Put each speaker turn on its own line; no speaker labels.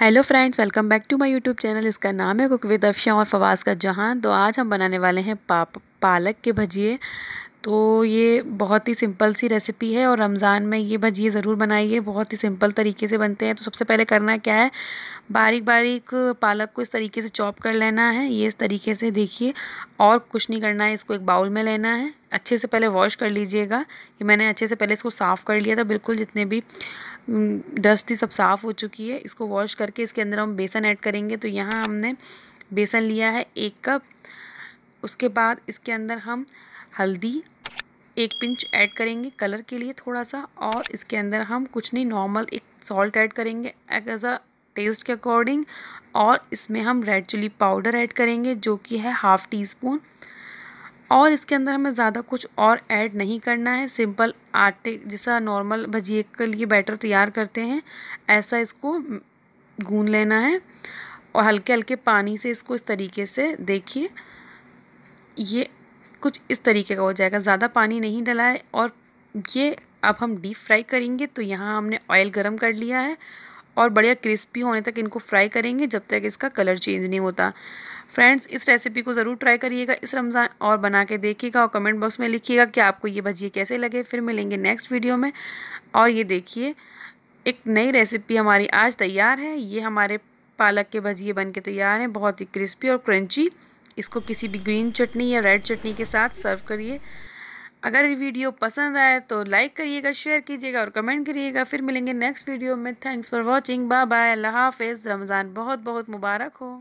hello friends welcome back to my YouTube channel इसका नाम है कुक विद अफशा और फवाज का जहान तो आज हम बनाने वाले हैं पाप पालक के भजिए तो ये बहुत ही सिंपल सी रेसिपी है और रमज़ान में ये भजिए ज़रूर बनाइए बहुत ही सिंपल तरीके से बनते हैं तो सबसे पहले करना क्या है बारीक बारीक पालक को इस तरीके से चॉप कर लेना है ये इस तरीके से देखिए और कुछ नहीं करना है इसको एक बाउल में लेना है अच्छे से पहले वॉश कर लीजिएगा कि मैंने अच्छे से पहले इसको साफ़ कर लिया था बिल्कुल जितने भी डस्ट थी सब साफ़ हो चुकी है इसको वॉश करके इसके अंदर हम बेसन ऐड करेंगे तो यहाँ हमने बेसन लिया है एक कप उसके बाद इसके अंदर हम हल्दी एक पिंच ऐड करेंगे कलर के लिए थोड़ा सा और इसके अंदर हम कुछ नहीं नॉर्मल एक सॉल्ट ऐड करेंगे एज अ टेस्ट के अकॉर्डिंग और इसमें हम रेड चिली पाउडर ऐड करेंगे जो कि है हाफ़ टी स्पून और इसके अंदर हमें ज़्यादा कुछ और ऐड नहीं करना है सिंपल आटे जैसा नॉर्मल भजिए के लिए बैटर तैयार करते हैं ऐसा इसको गून लेना है और हल्के हल्के पानी से इसको इस तरीके से देखिए ये कुछ इस तरीके का हो जाएगा ज़्यादा पानी नहीं डला है और ये अब हम डीप फ्राई करेंगे तो यहाँ हमने ऑयल गर्म कर लिया है और बढ़िया क्रिस्पी होने तक इनको फ्राई करेंगे जब तक इसका कलर चेंज नहीं होता फ्रेंड्स इस रेसिपी को ज़रूर ट्राई करिएगा इस रमज़ान और बना के देखिएगा और कमेंट बॉक्स में लिखिएगा कि आपको ये भजिए कैसे लगे फिर मिलेंगे नेक्स्ट वीडियो में और ये देखिए एक नई रेसिपी हमारी आज तैयार है ये हमारे पालक के भजिए बन के तैयार हैं बहुत ही क्रिस्पी और क्रंची इसको किसी भी ग्रीन चटनी या रेड चटनी के साथ सर्व करिए अगर ये वीडियो पसंद आए तो लाइक करिएगा शेयर कीजिएगा और कमेंट करिएगा फिर मिलेंगे नेक्स्ट वीडियो में thanks for watching bye bye अल्लाह हाफिज़ रमज़ान बहुत बहुत मुबारक हो